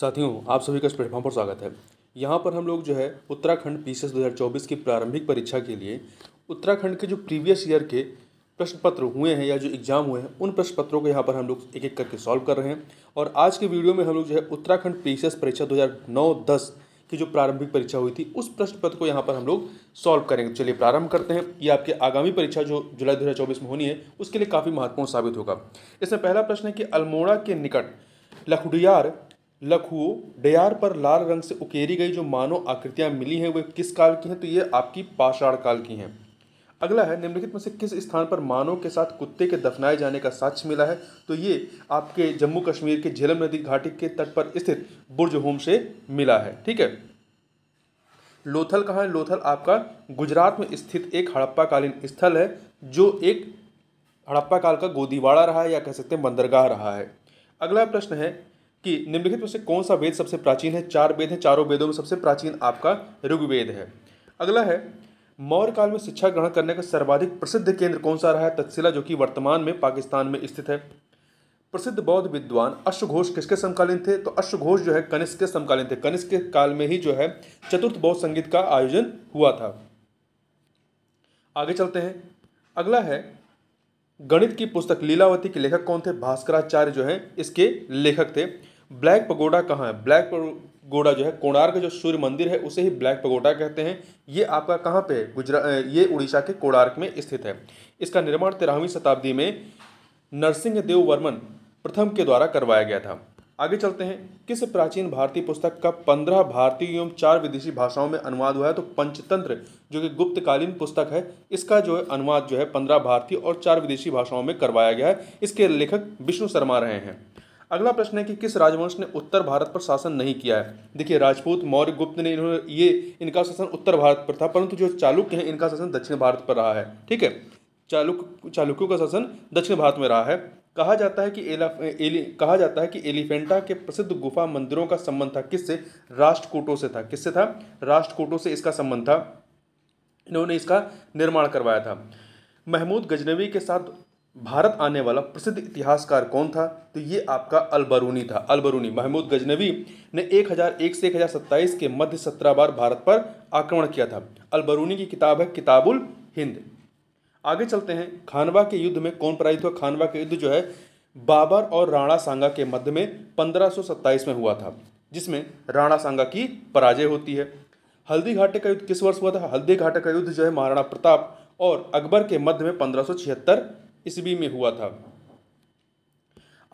साथियों आप सभी का प्लेटफॉर्म पर स्वागत है यहाँ पर हम लोग जो है उत्तराखंड पी सी की प्रारंभिक परीक्षा के लिए उत्तराखंड के जो प्रीवियस ईयर के प्रश्न पत्र हुए हैं या जो एग्ज़ाम हुए हैं उन प्रश्न पत्रों को यहाँ पर हम लोग एक एक करके सॉल्व कर रहे हैं और आज के वीडियो में हम लोग जो है उत्तराखंड पी परीक्षा दो हज़ार की जो प्रारंभिक परीक्षा हुई थी उस प्रश्न पत्र को यहाँ पर हम लोग सॉल्व करेंगे चलिए प्रारंभ करते हैं ये आपके आगामी परीक्षा जो जुलाई दो में होनी है उसके लिए काफ़ी महत्वपूर्ण साबित होगा इसमें पहला प्रश्न है कि अल्मोड़ा के निकट लखुडियार लखुओं डयार पर लाल रंग से उकेरी गई जो मानव आकृतियाँ मिली हैं वे किस काल की हैं तो ये आपकी पाषाण काल की हैं अगला है निम्नलिखित में से किस स्थान पर मानव के साथ कुत्ते के दफनाए जाने का साक्ष्य मिला है तो ये आपके जम्मू कश्मीर के झेलम नदी घाटी के तट पर स्थित बुर्ज होम से मिला है ठीक है लोथल कहाँ है लोथल आपका गुजरात में स्थित एक हड़प्पा कालीन स्थल है जो एक हड़प्पा काल का गोदीवाड़ा रहा है या कह सकते हैं बंदरगाह रहा है अगला प्रश्न है कि निम्नलिखित में से कौन सा वेद सबसे प्राचीन है चार वेद हैं चारों वेदों में सबसे प्राचीन आपका ऋग्वेद है अगला है मौर्य काल में शिक्षा ग्रहण करने का सर्वाधिक प्रसिद्ध केंद्र कौन सा रहा है तक्षशिला जो कि वर्तमान में पाकिस्तान में स्थित है प्रसिद्ध बौद्ध विद्वान अश्वघोष किसके समकालीन थे तो अश्वघोष जो है कनिष्क के समकालीन थे कनिष्क के काल में ही जो है चतुर्थ बौद्ध संगीत का आयोजन हुआ था आगे चलते हैं अगला है गणित की पुस्तक लीलावती के लेखक कौन थे भास्कराचार्य जो है इसके लेखक थे ब्लैक पगोडा कहाँ है ब्लैक पगोडा जो है कोणार्क जो सूर्य मंदिर है उसे ही ब्लैक पगोडा कहते हैं ये आपका कहाँ पे है गुजरा ये उड़ीसा के कोणार्क में स्थित है इसका निर्माण तेरहवीं शताब्दी में नरसिंह देव वर्मन प्रथम के द्वारा करवाया गया था आगे चलते हैं किस प्राचीन भारतीय पुस्तक का पंद्रह भारतीय एवं चार विदेशी भाषाओं में अनुवाद हुआ है तो पंचतंत्र जो कि गुप्तकालीन पुस्तक है इसका जो है अनुवाद जो है पंद्रह भारतीय और चार विदेशी भाषाओं में करवाया गया है इसके लेखक विष्णु शर्मा रहे हैं अगला प्रश्न है कि किस राजवंश ने उत्तर भारत पर शासन नहीं किया है देखिए राजपूत मौर्य गुप्त ने इन्होंने ये इनका शासन उत्तर भारत पर था परंतु जो चालुक्य हैं इनका शासन दक्षिण भारत पर रहा है ठीक है चालुक चालुक्यों का शासन दक्षिण भारत में रहा है कहा जाता है कि एला एली कहा जाता है कि एलिफेंटा के प्रसिद्ध गुफा मंदिरों का संबंध था किससे राष्ट्रकूटों से था किससे था राष्ट्रकूटों से इसका संबंध था इन्होंने इसका निर्माण करवाया था महमूद गजनवी के साथ भारत आने वाला प्रसिद्ध इतिहासकार कौन था तो ये आपका अलबरूनी था अलबरूनी महमूद गजनवी ने 1001 से 1027 के मध्य सत्रह बार भारत पर आक्रमण किया था अलबरूनी की किताब है किताबुल हिंद आगे चलते हैं खानवा के युद्ध में कौन पराजित हुआ खानवा के युद्ध जो है बाबर और राणा सांगा के मध्य में पंद्रह में हुआ था जिसमें राणा सांगा की पराजय होती है हल्दी घाटे का युद्ध किस वर्ष हुआ था हल्दी घाटे का युद्ध जो है महाराणा प्रताप और अकबर के मध्य में पंद्रह ईस्वी में हुआ था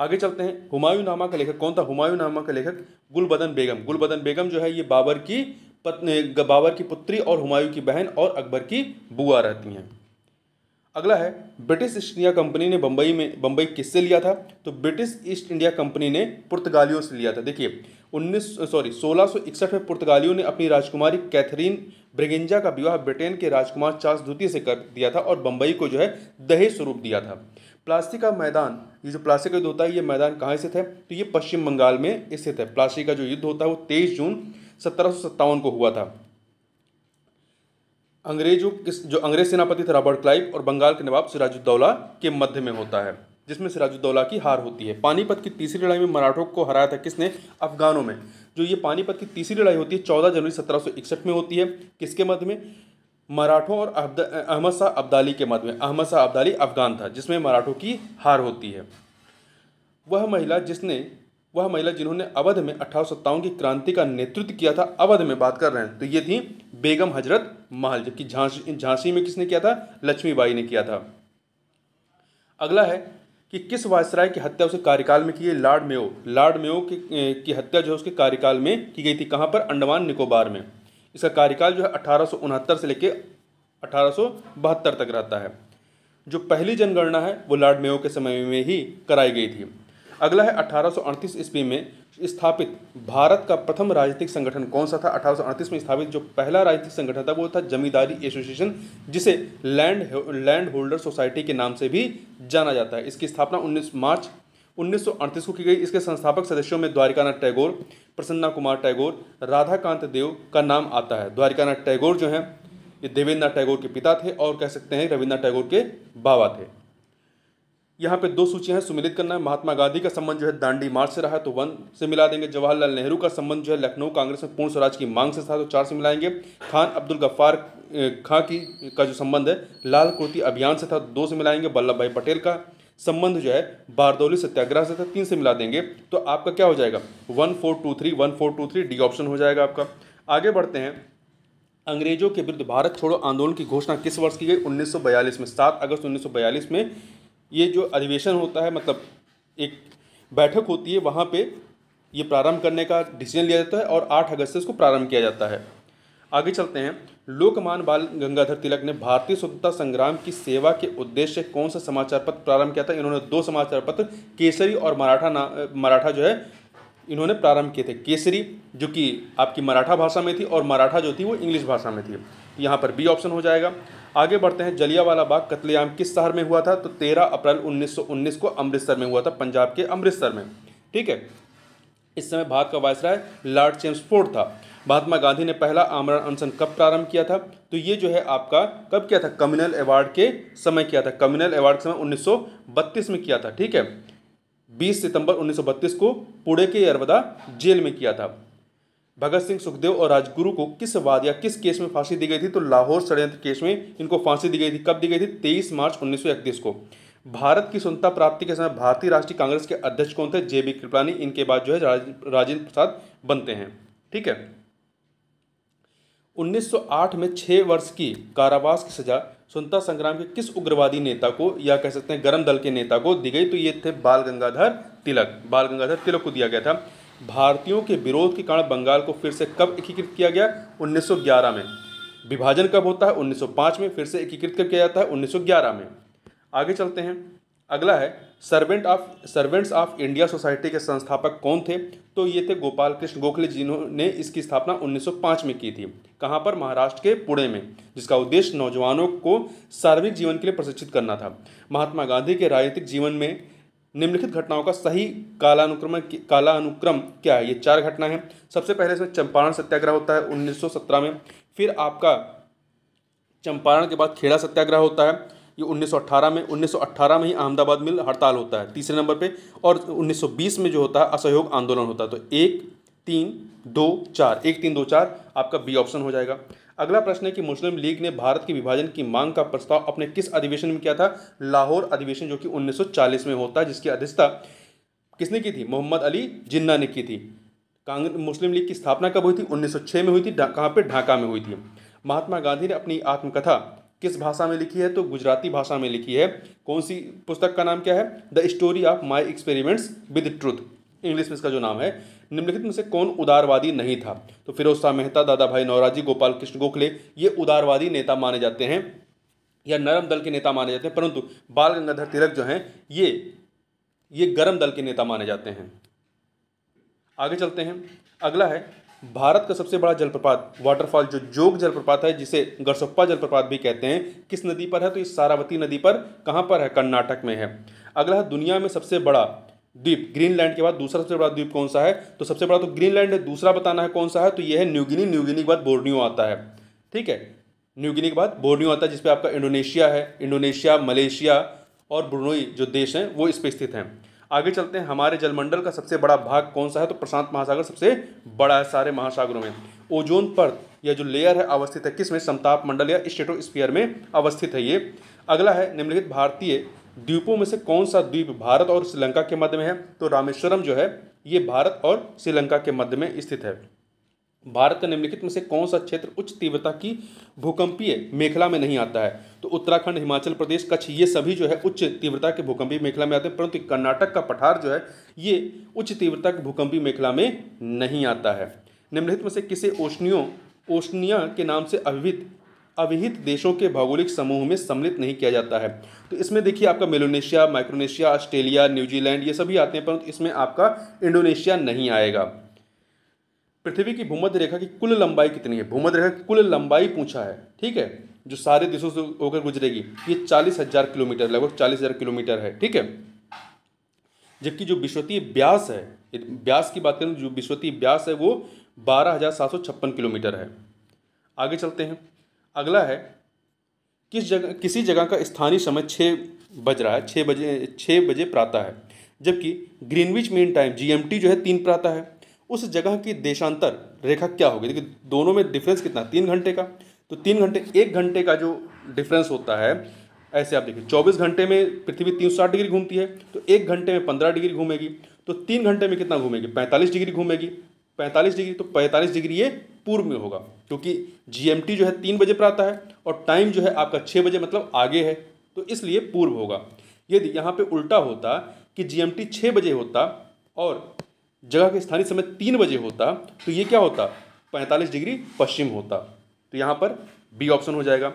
आगे चलते हैं हुमायूं नामा का लेखक कौन था हुमायूं नामा का लेखक गुलबदन बेगम गुलबदन बेगम जो है ये बाबर की पत्नी बाबर की पुत्री और हुमायूं की बहन और अकबर की बुआ रहती हैं अगला है ब्रिटिश ईस्ट इंडिया कंपनी ने बम्बई में बम्बई किससे लिया था तो ब्रिटिश ईस्ट इंडिया कंपनी ने पुर्तगालियों से लिया था देखिए उन्नीस सॉरी सोलह सौ इकसठ में पुर्तगालियों ने अपनी राजकुमारी कैथरीन ब्रिगेंजा का विवाह ब्रिटेन के राजकुमार चार्ल्स द्वितीय से कर दिया था और बम्बई को जो है दहेज स्वरूप दिया था प्लास्टिक का मैदान ये जो प्लास्टिक का युद्ध होता है ये मैदान कहाँ स्थित है तो ये पश्चिम बंगाल में स्थित है प्लास्टिक का जो युद्ध होता है वो तेईस जून सत्रह को हुआ था अंग्रेजों जो अंग्रेज सेनापति थे रॉबर्ट क्लाइव और बंगाल के नवाब सिराजुद्दौला के मध्य में होता है जिसमें सिराजुद्दौला की हार होती है पानीपत की तीसरी लड़ाई में मराठों को हराया था किसने अफगानों में जो ये पानीपत की तीसरी लड़ाई होती है चौदह जनवरी सत्रह में होती है किसके मध्य में मराठों और अहमद शाह अब्दाली के मध्य में अहमद शाह अब्दाली अफगान था जिसमें मराठों की हार होती है वह महिला जिसने वह महिला जिन्होंने अवध में अठारह की क्रांति का नेतृत्व किया था अवध में बात कर रहे हैं तो ये थी बेगम हजरत महल जबकि झांसी झांसी में किसने किया था लक्ष्मीबाई ने किया था अगला है कि किस वायसराय की हत्या उसके कार्यकाल में की गई लॉर्ड मेयो लॉर्ड मेयो की, हत्या जो है उसके कार्यकाल में की गई थी कहाँ पर अंडमान निकोबार में इसका कार्यकाल जो है अठारह से लेकर अठारह तक रहता है जो पहली जनगणना है वो लॉर्ड मेयो के समय में ही कराई गई थी अगला है अठारह ईस्वी में स्थापित भारत का प्रथम राजनीतिक संगठन कौन सा था अठारह में स्थापित जो पहला राजनीतिक संगठन था वो था जमींदारी एसोसिएशन जिसे लैंड लैंड होल्डर सोसाइटी के नाम से भी जाना जाता है इसकी स्थापना 19 मार्च उन्नीस को की गई इसके संस्थापक सदस्यों में द्वारिकानाथ टैगोर प्रसन्ना कुमार टैगोर राधाकांत देव का नाम आता है द्वारिकानाथ टैगोर जो हैं ये देवेंद्र टैगोर के पिता थे और कह सकते हैं रविन्द्रनाथ टैगोर के बाबा थे यहाँ पे दो सूचियाँ हैं सुमिलित करना है महात्मा गांधी का संबंध जो है दांडी मार्च से रहा है तो वन से मिला देंगे जवाहरलाल नेहरू का संबंध जो है लखनऊ कांग्रेस में पूर्ण स्वराज की मांग से था तो चार से मिलाएंगे खान अब्दुल गफ्फार खां की का जो संबंध है लाल कुर्ती अभियान से था तो दो से मिलाएंगे वल्लभ भाई पटेल का संबंध जो है बारदौली सत्याग्रह से था तीन से मिला देंगे तो आपका क्या हो जाएगा one four two three one four two three D option हो जाएगा आपका आगे बढ़ते हैं अंग्रेजों के विरुद्ध भारत छोड़ो आंदोलन की घोषणा किस वर्ष की गई 1942 में 7 अगस्त 1942 में ये जो अधिवेशन होता है मतलब एक बैठक होती है वहाँ पे ये प्रारंभ करने का डिसीजन लिया जाता है और 8 अगस्त से इसको प्रारंभ किया जाता है आगे चलते हैं लोकमान बाल गंगाधर तिलक ने भारतीय स्वतंत्रता संग्राम की सेवा के उद्देश्य कौन सा समाचार पत्र प्रारंभ किया था इन्होंने दो समाचार पत्र केसरी और मराठा ना मराठा जो है इन्होंने प्रारंभ किए थे केसरी जो कि आपकी मराठा भाषा में थी और मराठा जो थी वो इंग्लिश भाषा में थी यहाँ पर बी ऑप्शन हो जाएगा आगे बढ़ते हैं जलियावाला बाग कतलेआम किस शहर में हुआ था तो 13 अप्रैल 1919 को अमृतसर में हुआ था पंजाब के अमृतसर में ठीक है इस समय भारत का वायसराय लॉर्ड चेम्स था महात्मा गांधी ने पहला आमरण अनशन कब प्रारंभ किया था तो ये जो है आपका कब किया था कम्युनल अवार्ड के समय किया था कम्युनल अवार्ड के समय 1932 में किया था ठीक है 20 सितंबर 1932 को पुणे के यरवदा जेल में किया था भगत सिंह सुखदेव और राजगुरु को किस वाद या किस केस में फांसी दी गई थी तो लाहौर षडयंत्र केस में इनको फांसी दी गई थी कब दी गई थी तेईस मार्च उन्नीस को भारत की स्वतंत्रता प्राप्ति के समय भारतीय राष्ट्रीय कांग्रेस के अध्यक्ष कौन थे जे बी कृपलानी इनके बाद जो है राजेंद्र प्रसाद बनते हैं ठीक है 1908 में छह वर्ष की कारावास की सजा स्वतंत्रता संग्राम के किस उग्रवादी नेता को या कह सकते हैं गर्म दल के नेता को दी गई तो ये थे बाल गंगाधर तिलक बाल गंगाधर तिलक को दिया गया था भारतीयों के विरोध के कारण बंगाल को फिर से कब एकीकृत किया गया 1911 में विभाजन कब होता है 1905 में फिर से एकीकृत कब किया जाता है 1911 में आगे चलते हैं अगला है servant of servants of India society के संस्थापक कौन थे तो ये थे गोपाल कृष्ण गोखले जिन्होंने इसकी स्थापना 1905 में की थी कहाँ पर महाराष्ट्र के पुणे में जिसका उद्देश्य नौजवानों को सार्वजनिक जीवन के लिए प्रशिक्षित करना था महात्मा गांधी के राजनीतिक जीवन में निम्नलिखित घटनाओं का सही कालानुक्रम कालानुक्रम क्या है ये चार घटना है सबसे पहले इसमें चंपारण सत्याग्रह होता है 1917 में फिर आपका चंपारण के बाद खेड़ा सत्याग्रह होता है ये 1918 में 1918 में ही अहमदाबाद मिल हड़ताल होता है तीसरे नंबर पे और 1920 में जो होता है असहयोग आंदोलन होता है तो एक तीन दो चार एक तीन दो चार आपका बी ऑप्शन हो जाएगा अगला प्रश्न है कि मुस्लिम लीग ने भारत के विभाजन की मांग का प्रस्ताव अपने किस अधिवेशन में किया था लाहौर अधिवेशन जो कि 1940 में होता है जिसकी अध्यक्षता किसने की थी मोहम्मद अली जिन्ना ने की थी कांग्रेस मुस्लिम लीग की स्थापना कब हुई थी 1906 में हुई थी कहाँ पर ढाका में हुई थी महात्मा गांधी ने अपनी आत्मकथा किस भाषा में लिखी है तो गुजराती भाषा में लिखी है कौन सी पुस्तक का नाम क्या है the story of my experiments with truth English में इसका जो नाम है निम्नलिखित में से कौन उदारवादी नहीं था तो फिरोज शाह मेहता दादा भाई नौराजी गोपाल कृष्ण गोखले ये उदारवादी नेता माने जाते हैं या नरम दल के नेता माने जाते हैं परंतु बाल गंगाधर तिलक जो हैं ये ये गर्म दल के नेता माने जाते हैं आगे चलते हैं अगला है भारत का सबसे बड़ा जलप्रपात वाटरफॉल जो जोग जलप्रपात है जिसे गढ़सप्पा जलप्रपात भी कहते हैं किस नदी पर है तो इस सारावती नदी पर कहाँ पर है कर्नाटक में है अगला है दुनिया में सबसे बड़ा द्वीप ग्रीनलैंड के बाद दूसरा सबसे बड़ा द्वीप कौन सा है तो सबसे बड़ा तो ग्रीनलैंड है दूसरा बताना है कौन सा है तो यह है न्यूगिनी न्यूगिनी के बाद बोर्नियो आता है ठीक है न्यूगिनी के बाद बोर्नियो आता है जिसपे आपका इंडोनेशिया है इंडोनेशिया मलेशिया और ब्रुनोई जो देश हैं वो इस पर स्थित हैं आगे चलते हैं हमारे जलमंडल का सबसे बड़ा भाग कौन सा है तो प्रशांत महासागर सबसे बड़ा है सारे महासागरों में ओजोन पर या जो लेयर है अवस्थित है किस में समताप मंडल या स्टेटोस्फीयर में अवस्थित है ये अगला है निम्नलिखित भारतीय द्वीपों में से कौन सा द्वीप भारत और श्रीलंका के मध्य में है तो रामेश्वरम जो है ये भारत और श्रीलंका के मध्य में स्थित है भारत का निम्नलिखित में से कौन सा क्षेत्र उच्च तीव्रता की भूकंपीय मेखला में नहीं आता है तो उत्तराखंड हिमाचल प्रदेश कच्छ ये सभी जो है उच्च तीव्रता के भूकंपीय मेखला में आते हैं परंतु कर्नाटक का पठार जो है ये उच्च तीव्रता की भूकंपीय मेखला में नहीं आता है निम्नलिखित में से किसे ओशनियों ओशनिया के नाम से अभिवित अविहित देशों के भौगोलिक समूह में सम्मिलित नहीं किया जाता है तो इसमें देखिए आपका मेलोनेशिया माइक्रोनेशिया ऑस्ट्रेलिया न्यूजीलैंड ये सभी आते हैं परंतु इसमें आपका इंडोनेशिया नहीं आएगा पृथ्वी की भूमध्य रेखा की कुल लंबाई कितनी है भूमध्य रेखा की कुल लंबाई पूछा है ठीक है जो सारे देशों से होकर गुजरेगी ये चालीस हजार किलोमीटर लगभग चालीस हजार किलोमीटर है ठीक है जबकि जो विश्वतीय ब्यास है ब्यास की बात करें जो विश्वतीय ब्यास है वो बारह हजार सात सौ छप्पन किलोमीटर है आगे चलते हैं अगला है किस जगह किसी जगह का स्थानीय समय छः बज रहा है छः बजे छः बजे प्रातः है जबकि ग्रीनविच मेन टाइम जी जो है तीन प्रातः है उस जगह की देशांतर रेखा क्या होगी देखिए दोनों में डिफरेंस कितना तीन घंटे का तो तीन घंटे एक घंटे का जो डिफरेंस होता है ऐसे आप देखिए चौबीस घंटे में पृथ्वी तीन सौ साठ डिग्री घूमती है तो एक घंटे में पंद्रह डिग्री घूमेगी तो तीन घंटे में कितना घूमेगी पैंतालीस डिग्री घूमेगी पैंतालीस डिग्री तो पैंतालीस डिग्री ये पूर्व में होगा क्योंकि जीएमटी जो है तीन बजे पर आता है और टाइम जो है आपका छः बजे मतलब आगे है तो इसलिए पूर्व होगा यदि यहाँ पे उल्टा होता कि जीएमटी एम छः बजे होता और जगह के स्थानीय समय तीन बजे होता तो ये क्या होता पैंतालीस डिग्री पश्चिम होता तो यहाँ पर बी ऑप्शन हो जाएगा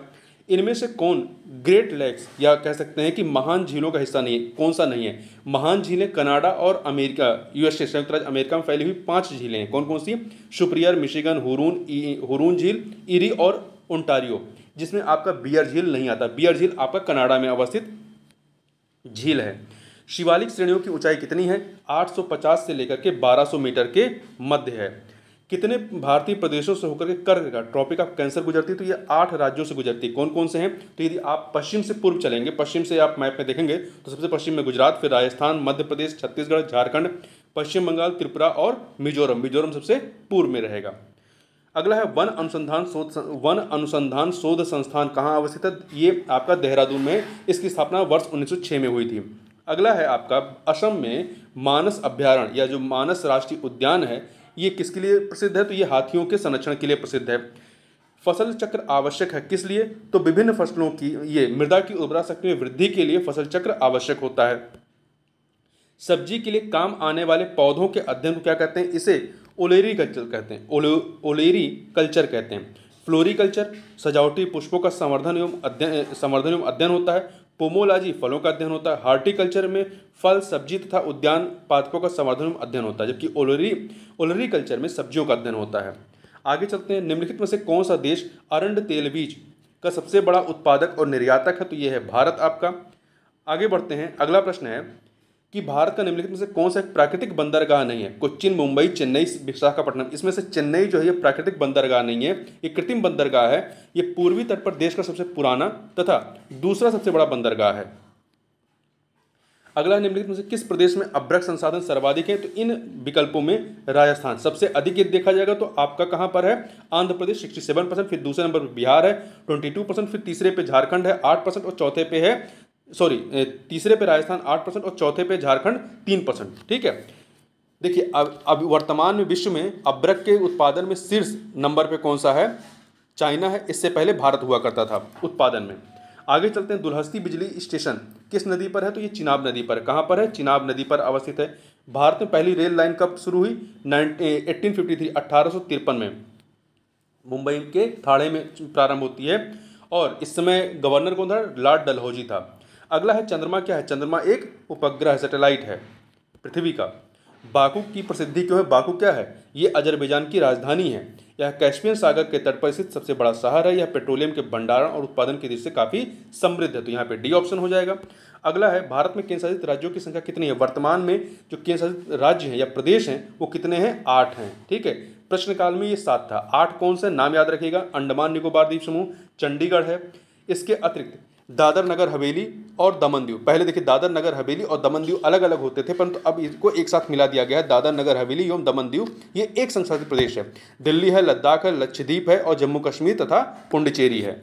इनमें से कौन ग्रेट लेक्स या कह सकते हैं कि महान झीलों का हिस्सा नहीं है कौन सा नहीं है महान झीलें कनाडा और अमेरिका यूएसए संयुक्त राज्य अमेरिका में फैली हुई पांच झीलें हैं कौन कौन सी सुप्रियर मिशिगन हुरून हुरून झील इरी और ओंटारियो जिसमें आपका बियर झील नहीं आता बियर झील आपका कनाडा में अवस्थित झील है शिवालिक श्रेणियों की ऊंचाई कितनी है 850 से लेकर के 1200 मीटर के मध्य है कितने भारतीय प्रदेशों से होकर के कर्क ट्रॉपिक ऑफ कैंसर गुजरती है तो ये आठ राज्यों से गुजरती है कौन कौन से हैं तो यदि आप पश्चिम से पूर्व चलेंगे पश्चिम से आप मैप में देखेंगे तो सबसे पश्चिम में गुजरात फिर राजस्थान मध्य प्रदेश छत्तीसगढ़ झारखंड पश्चिम बंगाल त्रिपुरा और मिजोरम मिजोरम सबसे पूर्व में रहेगा अगला है वन अनुसंधान शोध वन अनुसंधान शोध संस्थान कहाँ अवस्थित है ये आपका देहरादून में इसकी स्थापना वर्ष उन्नीस में हुई थी अगला है आपका असम में मानस अभ्यारण्य या जो मानस राष्ट्रीय उद्यान है ये किसके लिए प्रसिद्ध है तो ये हाथियों के संरक्षण के लिए प्रसिद्ध है फसल चक्र आवश्यक है किस लिए तो विभिन्न फसलों की ये मृदा की उर्वरा शक्ति में वृद्धि के लिए फसल चक्र आवश्यक होता है सब्जी के लिए काम आने वाले पौधों के अध्ययन को क्या कहते हैं इसे ओलेरी कल्चर कहते हैं ओलेरी कल्चर कहते हैं फ्लोरी कल्चर सजावटी पुष्पों का संवर्धन एवं अध्ययन संवर्धन एवं अध्ययन होता है पोमोलॉजी फलों का अध्ययन होता है हार्टिकल्चर में फल सब्जी तथा उद्यान पादपों का संवर्धन अध्ययन होता है जबकि ओलरी ओलरी कल्चर में सब्जियों का अध्ययन होता है आगे चलते हैं निम्नलिखित में से कौन सा देश अरंड तेल बीज का सबसे बड़ा उत्पादक और निर्यातक है तो ये है भारत आपका आगे बढ़ते हैं अगला प्रश्न है कि भारत का निम्नलिखित में से कौन सा एक प्राकृतिक बंदरगाह नहीं है कोचिन मुंबई चेन्नई विशाखापट्टनम इसमें से चेन्नई जो है ये प्राकृतिक बंदरगाह नहीं है ये कृत्रिम बंदरगाह है ये पूर्वी तट पर देश का सबसे पुराना तथा दूसरा सबसे बड़ा बंदरगाह है अगला निम्नलिखित में से किस प्रदेश में अभ्रक संसाधन सर्वाधिक है तो इन विकल्पों में राजस्थान सबसे अधिक यदि देखा जाएगा तो आपका कहाँ पर है Andhra Pradesh sixty seven percent फिर दूसरे नंबर पर बिहार है ट्वेंटी टू परसेंट फिर तीसरे पे झारखंड है आठ परसेंट और चौथे पे है सॉरी तीसरे पे राजस्थान आठ परसेंट और चौथे पे झारखंड तीन परसेंट ठीक है देखिए अब अब वर्तमान में विश्व में अब्रक के उत्पादन में शीर्ष नंबर पे कौन सा है चाइना है इससे पहले भारत हुआ करता था उत्पादन में आगे चलते हैं दुलहस्ती बिजली स्टेशन किस नदी पर है तो ये चिनाब नदी पर कहाँ पर है चिनाब नदी पर अवस्थित है भारत में पहली रेल लाइन कब शुरू हुई नाइन एट्टीन फिफ्टी थ्री अट्ठारह में मुंबई के थाड़े में प्रारंभ होती है और इस समय गवर्नर कौन था लॉर्ड डलहौजी था अगला है चंद्रमा क्या है चंद्रमा एक उपग्रह है सैटेलाइट है पृथ्वी का बाकू की प्रसिद्धि क्यों है बाकू क्या है ये अजरबैजान की राजधानी है यह कैश्मीर सागर के तट पर स्थित सबसे बड़ा शहर है यह पेट्रोलियम के भंडारण और उत्पादन की दृष्टि से काफ़ी समृद्ध है तो यहाँ पे डी ऑप्शन हो जाएगा अगला है भारत में केंद्र शासित राज्यों की संख्या कितनी है वर्तमान में जो केंद्र शासित राज्य हैं या प्रदेश हैं वो कितने हैं आठ हैं ठीक है प्रश्नकाल में ये सात था आठ कौन से नाम याद रखिएगा अंडमान निकोबार द्वीप समूह चंडीगढ़ है इसके अतिरिक्त दादर नगर हवेली और दमन दीव पहले देखिए दादर नगर हवेली और दमन दीव अलग अलग होते थे परंतु अब इसको एक साथ मिला दिया गया है दादर नगर हवेली एवं दमन दीव ये एक संसदीय प्रदेश है दिल्ली है लद्दाख है लक्षद्वीप है और जम्मू कश्मीर तथा पुंडचेरी है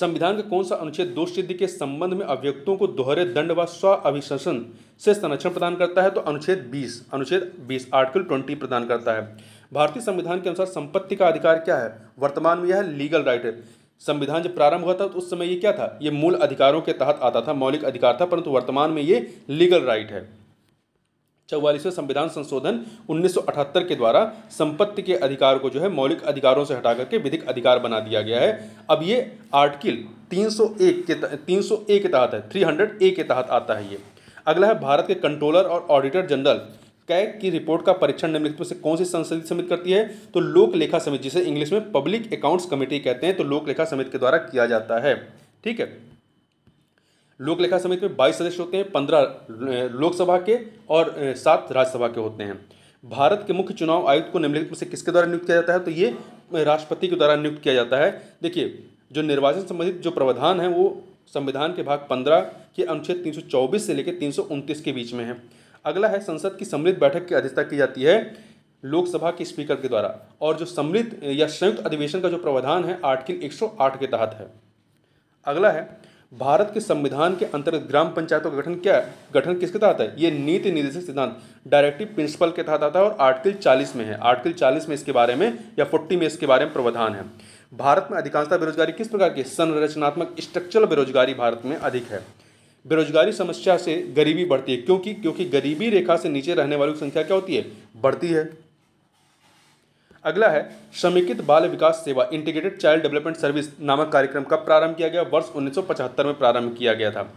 संविधान के कौन सा अनुच्छेद दोष सिद्धि के संबंध में अभियुक्तों को दोहरे दंड व स्व अभिशासन से संरक्षण प्रदान करता है तो अनुच्छेद 20 अनुच्छेद 20 आर्टिकल 20 प्रदान करता है भारतीय संविधान के अनुसार संपत्ति का अधिकार क्या है वर्तमान में यह लीगल राइट है संविधान जब प्रारंभ हुआ था तो उस समय ये क्या था ये मूल अधिकारों के तहत आता था मौलिक अधिकार था परंतु वर्तमान में ये लीगल राइट है चौवालीसवें संविधान संशोधन 1978 के द्वारा संपत्ति के अधिकार को जो है मौलिक अधिकारों से हटा करके विधिक अधिकार बना दिया गया है अब ये आर्टिकल 301 के तीन सौ ए के तहत है 300 ए के तहत आता है ये अगला है भारत के कंट्रोलर और ऑडिटर जनरल कैग की रिपोर्ट का परीक्षण निम्नलिखित में से कौन सी संसदीय समिति करती है तो लोक लेखा समिति जिसे इंग्लिश में पब्लिक अकाउंट्स कमेटी कहते हैं तो लोक लेखा समिति के द्वारा किया जाता है ठीक है लोक लेखा समिति में बाईस सदस्य होते हैं पंद्रह लोकसभा के और सात राज्यसभा के होते हैं भारत के मुख्य चुनाव आयुक्त को निम्नलिखित में से किसके द्वारा नियुक्त किया जाता है तो ये राष्ट्रपति के द्वारा नियुक्त किया जाता है देखिए जो निर्वाचन संबंधित जो प्रावधान है वो संविधान के भाग पंद्रह के अनुच्छेद तीन से लेकर तीन के बीच में है अगला है संसद की समृद्ध बैठक की अध्यक्षता की जाती है लोकसभा के स्पीकर के द्वारा और जो सम्मिलित या संयुक्त अधिवेशन का जो प्रावधान है आर्टिकल 108 के तहत है अगला है भारत के संविधान के अंतर्गत ग्राम पंचायतों का गठन क्या है गठन किसके तहत है ये नीति निर्देशक सिद्धांत डायरेक्टिव प्रिंसिपल के तहत आता है और आर्टिकल 40 में है आर्टिकल 40 में इसके बारे में या 40 में इसके बारे में प्रावधान है भारत में अधिकांशता बेरोजगारी किस प्रकार की संरचनात्मक स्ट्रक्चरल बेरोजगारी भारत में अधिक है बेरोजगारी समस्या से गरीबी बढ़ती है क्योंकि क्योंकि गरीबी रेखा से नीचे रहने वालों की संख्या क्या होती है बढ़ती है अगला है समेकित बाल विकास सेवा इंटीग्रेटेड चाइल्ड डेवलपमेंट सर्विस नामक कार्यक्रम का प्रारंभ किया गया वर्ष उन्नीस में प्रारंभ किया गया था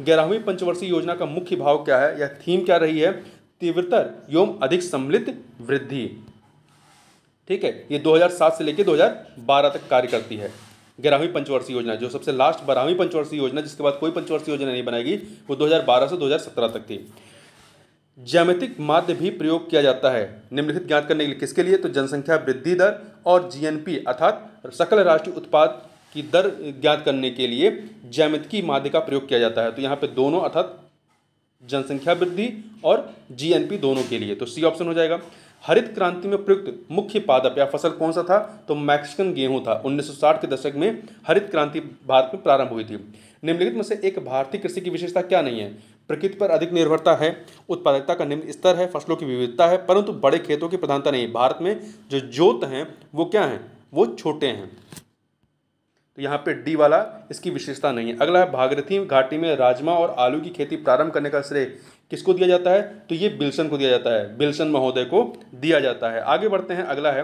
ग्यारहवीं पंचवर्षीय योजना का मुख्य भाव क्या है या थीम क्या रही है तीव्रतर एवं अधिक सम्मिलित वृद्धि ठीक है ये 2007 से लेकर 2012 तक कार्य करती है ग्यारहवीं पंचवर्षीय योजना जो सबसे लास्ट बारहवीं पंचवर्षीय योजना जिसके बाद कोई पंचवर्षीय योजना नहीं बनाएगी वो 2012 से 2017 तक थी ज्यामितिक माध्य भी प्रयोग किया जाता है निम्नलिखित ज्ञात करने के लिए किसके लिए तो जनसंख्या वृद्धि दर और जीएनपी अर्थात सकल राष्ट्रीय उत्पाद की दर ज्ञात करने के लिए ज्यामितिकी माध्य का प्रयोग किया जाता है तो यहाँ पे दोनों अर्थात जनसंख्या वृद्धि और जीएनपी दोनों के लिए तो सी ऑप्शन हो जाएगा हरित क्रांति में प्रयुक्त मुख्य पादप या फसल कौन सा था तो मैक्सिकन गेहूं था 1960 के दशक में हरित क्रांति भारत में प्रारंभ हुई थी निम्नलिखित में से एक भारतीय कृषि की विशेषता क्या नहीं है प्रकृति पर अधिक निर्भरता है उत्पादकता का निम्न स्तर है फसलों की विविधता है परंतु बड़े खेतों की प्रधानता नहीं भारत में जो जोत हैं वो क्या हैं वो छोटे हैं तो यहाँ पे डी वाला इसकी विशेषता नहीं है अगला है भागरथी घाटी में राजमा और आलू की खेती प्रारंभ करने का श्रेय किसको दिया जाता है तो ये बिल्सन को दिया जाता है बिल्सन महोदय को दिया जाता है आगे बढ़ते हैं अगला है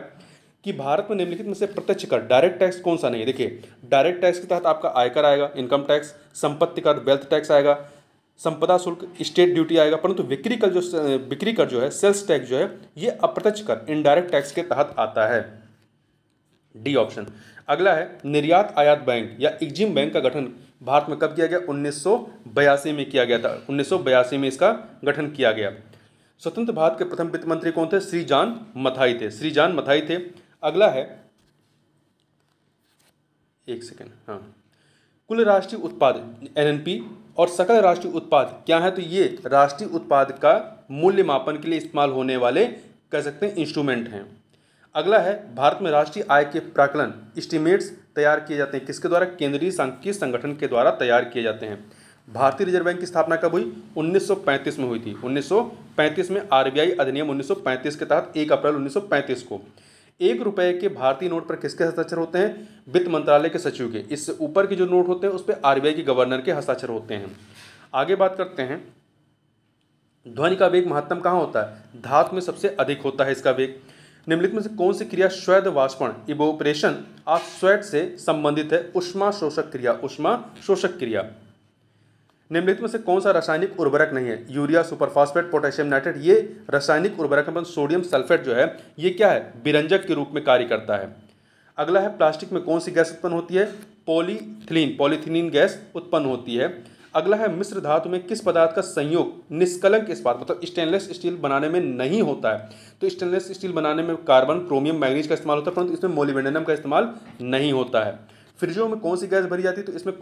कि भारत में निम्नलिखित में से प्रत्यक्ष कर डायरेक्ट टैक्स कौन सा नहीं है देखिए डायरेक्ट टैक्स के तहत आपका आयकर आएगा इनकम टैक्स संपत्ति कर वेल्थ टैक्स आएगा संपदा शुल्क स्टेट ड्यूटी आएगा परंतु बिक्री कर जो बिक्री कर जो है सेल्स टैक्स जो है ये अप्रत्यक्ष कर इनडायरेक्ट टैक्स के तहत आता है डी ऑप्शन अगला है निर्यात आयात बैंक या एग्जिम बैंक का गठन भारत में कब किया गया उन्नीस में किया गया था उन्नीस में इसका गठन किया गया स्वतंत्र भारत के प्रथम वित्त मंत्री कौन थे श्री जान मथाई थे श्री जान मथाई थे अगला है एक सेकेंड हाँ कुल राष्ट्रीय उत्पाद एनएनपी और सकल राष्ट्रीय उत्पाद क्या है तो ये राष्ट्रीय उत्पाद का मूल्य मापन के लिए इस्तेमाल होने वाले कह सकते हैं इंस्ट्रूमेंट हैं अगला है भारत में राष्ट्रीय आय के प्राकलन इस्टीमेट्स तैयार किए जाते हैं किसके द्वारा केंद्रीय सांख्यिकी संगठन के द्वारा तैयार किए जाते हैं भारतीय रिजर्व बैंक की स्थापना कब हुई 1935 में हुई थी 1935 में आरबीआई अधिनियम 1935 के तहत 1 अप्रैल 1935 को एक रुपये के भारतीय नोट पर किसके हस्ताक्षर होते हैं वित्त मंत्रालय के सचिव के इससे ऊपर के जो नोट होते हैं उस पर आर के गवर्नर के हस्ताक्षर होते हैं आगे बात करते हैं ध्वनि का वेग महत्तम कहाँ होता है धातु में सबसे अधिक होता है इसका वेग निम्नलिखित में से कौन सी क्रिया श्वेत वाष्पण इबोपरेशन आप स्वेद से संबंधित है उष्मा शोषक क्रिया उष्मा शोषक क्रिया निम्नलिखित में से कौन सा रासायनिक उर्वरक नहीं है यूरिया सुपरफास्फेट पोटेशियम नाइट्रेट ये रासायनिक उर्वरक है सोडियम सल्फेट जो है ये क्या है बिरंजक के रूप में कार्य करता है अगला है प्लास्टिक में कौन सी गैस उत्पन्न होती है पॉलीथिलीन पॉलीथिलीन गैस उत्पन्न होती है अगला है मिश्र धातु में किस पदार्थ का संयोग निष्कलंक इस्पात मतलब स्टेनलेस स्टील बनाने में नहीं होता है तो स्टेनलेस स्टील बनाने में कार्बन क्रोमियम मैग्नीज का इस्तेमाल होता है परंतु इसमें मोलिवेंडनम का इस्तेमाल नहीं होता है फ्रिजों में कौन सी गैस भरी जाती है तो इसमें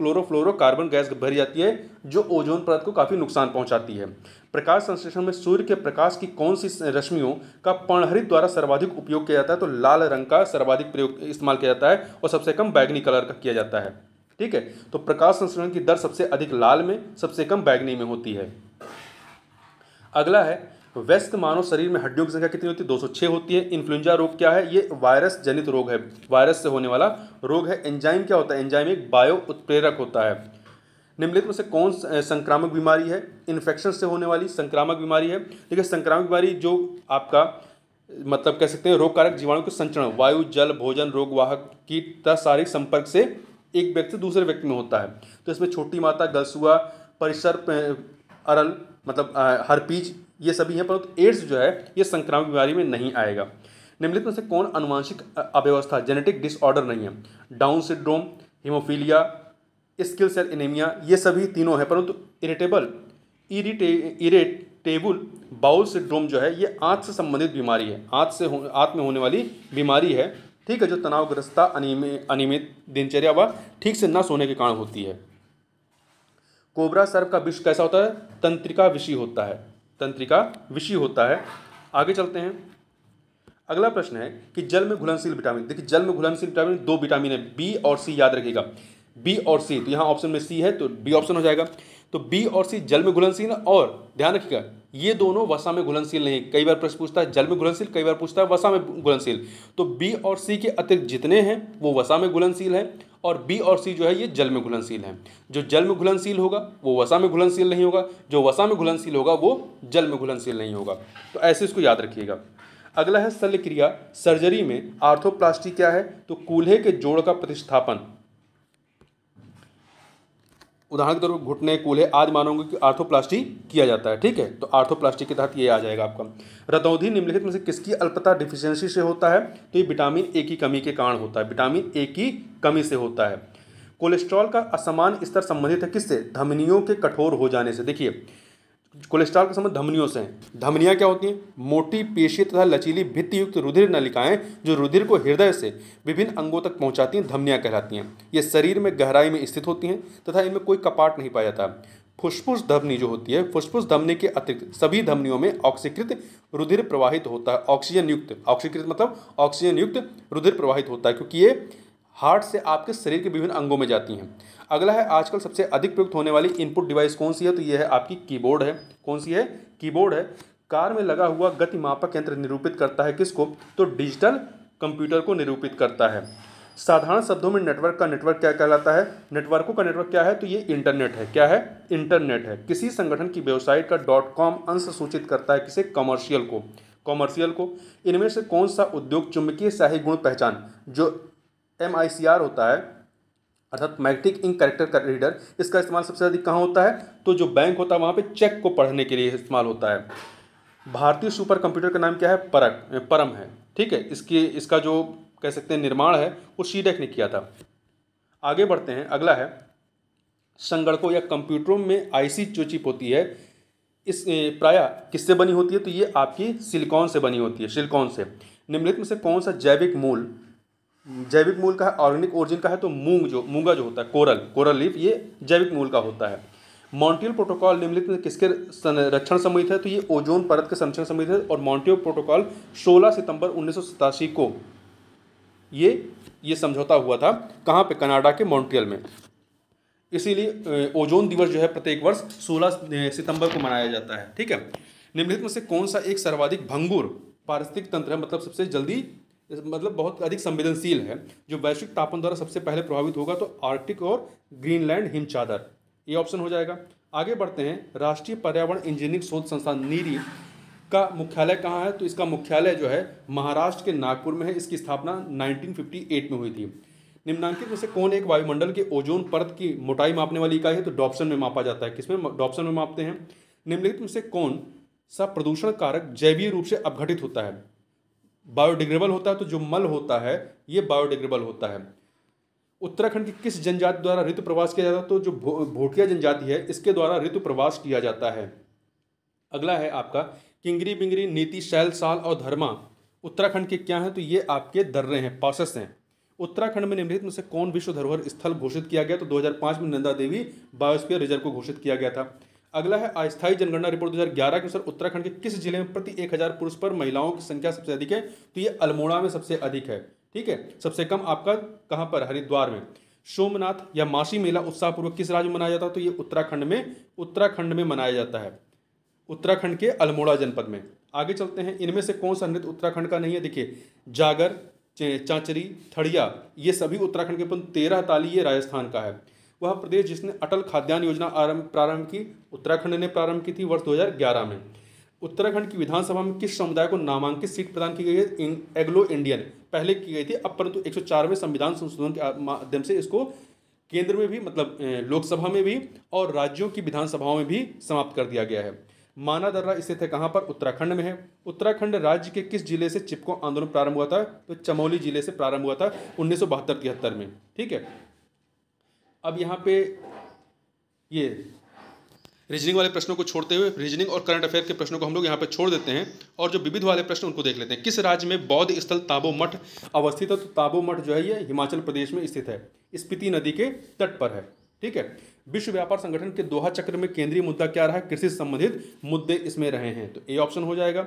कार्बन गैस भरी जाती है जो ओजोन परत को काफ़ी नुकसान पहुंचाती है प्रकाश संश्लेषण में सूर्य के प्रकाश की कौन सी रश्मियों का पणहरित द्वारा सर्वाधिक उपयोग किया जाता है तो लाल रंग का सर्वाधिक प्रयोग इस्तेमाल किया जाता है और सबसे कम बैगनी कलर का किया जाता है ठीक है तो प्रकाश संश्लेषण की दर सबसे अधिक लाल में सबसे कम बैगनी में होती है अगला है व्यस्त मानव शरीर में हड्डियों की संख्या कितनी होती है 206 होती है इन्फ्लुएंजा रोग क्या है ये वायरस जनित रोग है वायरस से होने वाला रोग है एंजाइम क्या होता है एंजाइम एक बायो उत्प्रेरक होता है निम्नलिखित में से कौन संक्रामक बीमारी है इन्फेक्शन से होने वाली संक्रामक बीमारी है देखिए संक्रामक बीमारी जो आपका मतलब कह सकते हैं रोगकारक जीवाणु के संचरण वायु जल भोजन रोगवाहक कीट तथा शारीरिक संपर्क से एक व्यक्ति से दूसरे व्यक्ति में होता है तो इसमें छोटी माता गलसुआ परिसर अरल मतलब हरपीज ये सभी हैं परंतु तो एड्स जो है ये संक्रामक बीमारी में नहीं आएगा निम्नलिखित में से कौन अनुवांशिक अव्यवस्था जेनेटिक डिसऑर्डर नहीं है Down syndrome hemophilia sickle cell anemia ये सभी तीनों हैं परंतु irritable irritable irritable irritable bowel syndrome जो है ये आँख से संबंधित बीमारी है आँख से आँख में होने वाली बीमारी है ठीक है जो तनावग्रस्तता अनियमित दिनचर्या व ठीक से न सोने के कारण होती है कोबरा सर्प का विष कैसा होता है तंत्रिका विषय होता है तंत्रिका विषय होता है आगे चलते हैं अगला प्रश्न है कि जल में घुलनशील विटामिन देखिए जल में घुलनशील विटामिन दो विटामिन है बी और सी याद रखिएगा बी और सी तो यहाँ ऑप्शन में सी है तो बी ऑप्शन हो जाएगा तो बी और सी जल में घुलनशील और ध्यान रखिएगा ये दोनों वसा में घुलनशील नहीं कई बार प्रश्न पूछता है जल में घुलनशील कई बार पूछता है वसा में घुलनशील तो बी और सी के अतिरिक्त जितने हैं वो वसा में घुलनशील है और बी और सी जो है ये जल में घुलनशील है जो जल में घुलनशील होगा वो वसा में घुलनशील नहीं होगा जो वसा में घुलनशील होगा वो जल में घुलनशील नहीं होगा तो ऐसे इसको याद रखिएगा अगला है शल्य क्रिया सर्जरी में आर्थोप्लास्टी क्या है तो कूल्हे के जोड़ का प्रतिस्थापन उदाहरण के तौर पर घुटने कूल्हे आज मानोगे कि आर्थोप्लास्टी किया जाता है ठीक है तो आर्थोप्लास्टी के तहत ये आ जाएगा आपका रतौधि निम्नलिखित में से किसकी अल्पता डिफिशियंसी से होता है तो ये विटामिन ए की कमी के कारण होता है विटामिन ए की कमी से होता है कोलेस्ट्रॉल का असमान स्तर संबंधित है किससे धमनियों के कठोर हो जाने से देखिए कोलेस्ट्रॉल का संबंध धमनियों से है धमनियाँ क्या होती हैं मोटी पेशी तथा लचीली भित्ति युक्त रुधिर नलिकाएं जो रुधिर को हृदय से विभिन्न अंगों तक पहुंचाती हैं धमनियाँ कहलाती हैं ये शरीर में गहराई में स्थित होती हैं तथा इनमें कोई कपाट नहीं पाया जाता फुसफुस धमनी जो होती है फुसफुस धमनी के अतिरिक्त सभी धमनियों में ऑक्सीकृत रुधिर प्रवाहित होता है ऑक्सीजन युक्त ऑक्सीकृत मतलब ऑक्सीजन युक्त रुधिर प्रवाहित होता है क्योंकि ये हार्ट से आपके शरीर के विभिन्न अंगों में जाती हैं अगला है आजकल सबसे अधिक प्रयुक्त होने वाली इनपुट डिवाइस कौन सी है तो यह है आपकी कीबोर्ड है कौन सी है कीबोर्ड है कार में लगा हुआ गतिमापक यंत्र निरूपित करता है किसको तो डिजिटल कंप्यूटर को निरूपित करता है साधारण शब्दों में नेटवर्क का नेटवर्क क्या कहलाता है नेटवर्कों का नेटवर्क क्या है तो ये इंटरनेट है क्या है इंटरनेट है किसी संगठन की वेबसाइट का डॉट कॉम अंश सूचित करता है किसे कमर्शियल को कॉमर्शियल को इनमें से कौन सा उद्योग चुंबकीय शाही गुण पहचान जो एम आई सी आर होता है अर्थात मैग्नेटिक इंक करेक्टर रीडर इसका इस्तेमाल सबसे अधिक कहाँ होता है तो जो बैंक होता है वहाँ पे चेक को पढ़ने के लिए इस्तेमाल होता है भारतीय सुपर कंप्यूटर का नाम क्या है परक परम है ठीक है इसकी इसका जो कह सकते हैं निर्माण है वो सीडेक e ने किया था आगे बढ़ते हैं अगला है संगणकों या कंप्यूटरों में आईसी जो चिप होती है इस प्राय किससे बनी होती है तो ये आपकी सिलिकॉन से बनी होती है सिलिकॉन से निम्नलिखित में से कौन सा जैविक मूल जैविक मूल का है ऑर्गेनिक ओरिजिन का है तो मूंग जो मूंगा जो होता है कोरल कोरल लीफ ये जैविक मूल का होता है मॉन्ट्रियल प्रोटोकॉल निम्नलिखित में किसके संरक्षण समिति है तो ये ओजोन परत के संरक्षण समिति है और मॉन्ट्रियल प्रोटोकॉल 16 सितंबर उन्नीस को ये ये समझौता हुआ था कहाँ पे कनाडा के मॉन्ट्रियल में इसीलिए ओजोन दिवस जो है प्रत्येक वर्ष 16 सितंबर को मनाया जाता है ठीक है निम्नलिखित में से कौन सा एक सर्वाधिक भंगुर पारिस्थितिक तंत्र है मतलब सबसे जल्दी मतलब बहुत अधिक संवेदनशील है जो वैश्विक तापमान द्वारा सबसे पहले प्रभावित होगा तो आर्कटिक और ग्रीनलैंड हिमचादर ये ऑप्शन हो जाएगा आगे बढ़ते हैं राष्ट्रीय पर्यावरण इंजीनियरिंग शोध संस्थान नीरी का मुख्यालय कहाँ है तो इसका मुख्यालय जो है महाराष्ट्र के नागपुर में है इसकी स्थापना 1958 में हुई थी निम्नांकित में से कौन एक वायुमंडल के ओजोन परत की मोटाई मापने वाली इकाई है तो डॉप्सन में मापा जाता है किसमें डॉप्सन में मापते हैं निम्नलिखित में से कौन सा प्रदूषण कारक जैवीय रूप से अपघटित होता है बायोडिग्रेबल होता है तो जो मल होता है ये बायोडिग्रेबल होता है उत्तराखंड की किस जनजाति द्वारा ऋतु प्रवास किया जाता है तो जो भोटिया जनजाति है इसके द्वारा ऋतु प्रवास किया जाता है अगला है आपका किंगरी बिंगरी नीति शैल साल और धर्मा उत्तराखंड के क्या हैं तो ये आपके दर्रे हैं पासस हैं उत्तराखंड में निम्नलिखित में से कौन विश्व धरोहर स्थल घोषित किया गया तो 2005 में नंदा देवी बायोस्फीयर रिजर्व को घोषित किया गया था अगला है अस्थायी जनगणना रिपोर्ट 2011 के अनुसार उत्तराखंड के किस जिले में प्रति एक हजार पुरुष पर महिलाओं की संख्या सबसे अधिक है तो ये अल्मोड़ा में सबसे अधिक है ठीक है सबसे कम आपका कहाँ पर हरिद्वार में सोमनाथ या मासी मेला उत्साहपूर्वक किस राज्य में मनाया जाता है तो ये उत्तराखंड में उत्तराखंड में मनाया जाता है उत्तराखंड के अल्मोड़ा जनपद में आगे चलते हैं इनमें से कौन सा नृत्य उत्तराखंड का नहीं है देखिए जागर चाचरी थड़िया ये सभी उत्तराखंड के अपन तेरह ताली ये राजस्थान का है वह प्रदेश जिसने अटल खाद्यान्न योजना आरंभ प्रारंभ की उत्तराखंड ने प्रारंभ की थी वर्ष 2011 में उत्तराखंड की विधानसभा में किस समुदाय को नामांकित सीट प्रदान की गई है एग्लो इंडियन पहले की गई थी अब परंतु एक सौ संविधान संशोधन के माध्यम से इसको केंद्र में भी मतलब लोकसभा में भी और राज्यों की विधानसभाओं में भी समाप्त कर दिया गया है माना दर्रा स्थित है कहाँ पर उत्तराखंड में है उत्तराखंड राज्य के किस जिले से चिपको आंदोलन प्रारंभ हुआ था तो चमोली जिले से प्रारंभ हुआ था उन्नीस सौ में ठीक है अब यहाँ पे ये रीजनिंग वाले प्रश्नों को छोड़ते हुए रीजनिंग और करंट अफेयर के प्रश्नों को हम लोग यहाँ पर छोड़ देते हैं और जो विविध वाले प्रश्न उनको देख लेते हैं किस राज्य में बौद्ध स्थल ताबो मठ अवस्थित है तो ताबो मठ जो है ये हिमाचल प्रदेश में स्थित है स्पीति नदी के तट पर है ठीक है विश्व व्यापार संगठन के दोहा चक्र में केंद्रीय मुद्दा क्या रहा है कृषि से संबंधित मुद्दे इसमें रहे हैं तो ए ऑप्शन हो जाएगा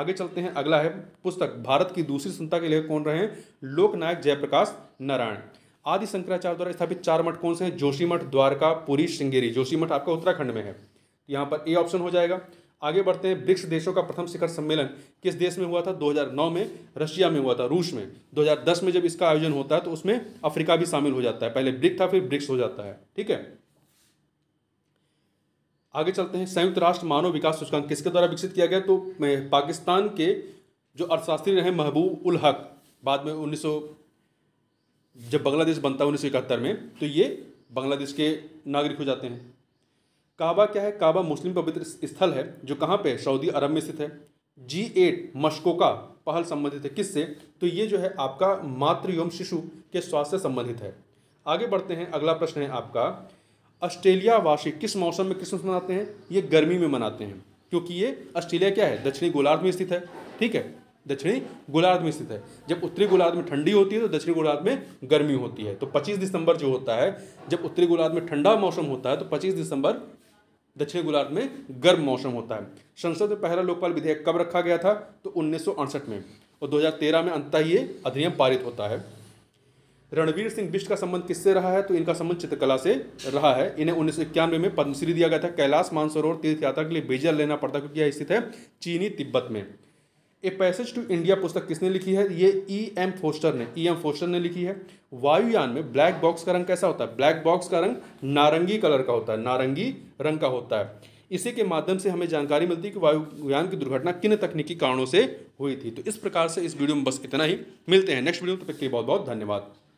आगे चलते हैं अगला है पुस्तक भारत की दूसरी संता के लिए कौन रहे हैं लोकनायक जयप्रकाश नारायण आदि शंकराचार्य द्वारा स्थापित चार मठ कौन से हैं जोशी मठ द्वारका पुरी श्रृंगेरी जोशी मठ आपका उत्तराखंड में है तो यहाँ पर ए ऑप्शन हो जाएगा आगे बढ़ते हैं ब्रिक्स देशों का प्रथम शिखर सम्मेलन किस देश में हुआ था 2009 में रशिया में हुआ था रूस में 2010 में जब इसका आयोजन होता है तो उसमें अफ्रीका भी शामिल हो जाता है पहले ब्रिक था फिर ब्रिक्स हो जाता है ठीक है आगे चलते हैं संयुक्त राष्ट्र मानव विकास सूचकांक किसके द्वारा विकसित किया गया तो पाकिस्तान के जो अर्थशास्त्री रहे महबूब उल हक बाद में उन्नीस जब बांग्लादेश बनता है उन्नीस सौ इकहत्तर में तो ये बांग्लादेश के नागरिक हो जाते हैं काबा क्या है काबा मुस्लिम पवित्र स्थल है जो कहाँ पे सऊदी अरब में स्थित है जी एट मश्को का पहल संबंधित है किससे तो ये जो है आपका मातृ एवं शिशु के स्वास्थ्य से संबंधित है आगे बढ़ते हैं अगला प्रश्न है आपका ऑस्ट्रेलिया वासी किस मौसम में क्रिसमस मनाते हैं ये गर्मी में मनाते हैं क्योंकि ये ऑस्ट्रेलिया क्या है दक्षिणी गोलार्ध में स्थित है ठीक है दक्षिणी गोलार्ध में स्थित है जब उत्तरी गोलार्ध में ठंडी होती है तो दक्षिणी गोलार्ध में गर्मी होती है तो 25 दिसंबर जो होता है जब उत्तरी गोलार्ध में ठंडा मौसम होता है तो 25 दिसंबर दक्षिणी गोलार्ध में गर्म मौसम होता है संसद में पहला लोकपाल विधेयक कब रखा गया था तो उन्नीस में और दो में अंत ही अधिनियम पारित होता है रणवीर सिंह बिष्ट का संबंध किससे रहा है तो इनका संबंध चित्रकला से रहा है इन्हें उन्नीस में पद्मश्री दिया गया था कैलाश मानसरोवर तीर्थ यात्रा के लिए बेजल लेना पड़ता क्योंकि यह स्थित है चीनी तिब्बत में ए पैसेज टू इंडिया पुस्तक किसने लिखी है ये ई एम फोस्टर ने ई एम फोस्टर ने लिखी है वायुयान में ब्लैक बॉक्स का रंग कैसा होता है ब्लैक बॉक्स का रंग नारंगी कलर का होता है नारंगी रंग का होता है इसी के माध्यम से हमें जानकारी मिलती है कि वायुयान की दुर्घटना किन तकनीकी कारणों से हुई थी तो इस प्रकार से इस वीडियो में बस इतना ही मिलते हैं नेक्स्ट वीडियो में तक के लिए बहुत बहुत धन्यवाद